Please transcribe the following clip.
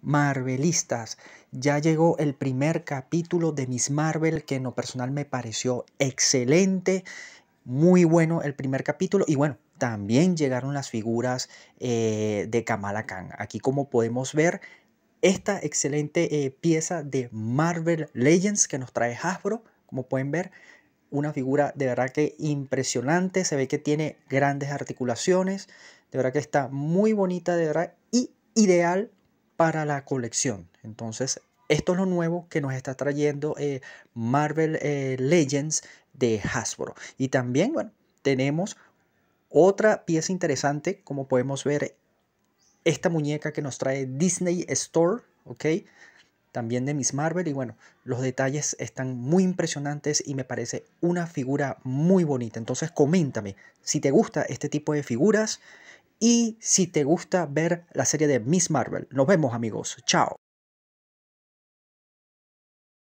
Marvelistas, ya llegó el primer capítulo de Miss Marvel que en lo personal me pareció excelente, muy bueno el primer capítulo y bueno, también llegaron las figuras eh, de Kamala Khan. Aquí como podemos ver, esta excelente eh, pieza de Marvel Legends que nos trae Hasbro, como pueden ver, una figura de verdad que impresionante, se ve que tiene grandes articulaciones, de verdad que está muy bonita, de y ideal para la colección. Entonces, esto es lo nuevo que nos está trayendo eh, Marvel eh, Legends de Hasbro. Y también, bueno, tenemos otra pieza interesante, como podemos ver, esta muñeca que nos trae Disney Store, ¿ok? También de Miss Marvel y bueno, los detalles están muy impresionantes y me parece una figura muy bonita. Entonces coméntame si te gusta este tipo de figuras y si te gusta ver la serie de Miss Marvel. Nos vemos amigos, chao.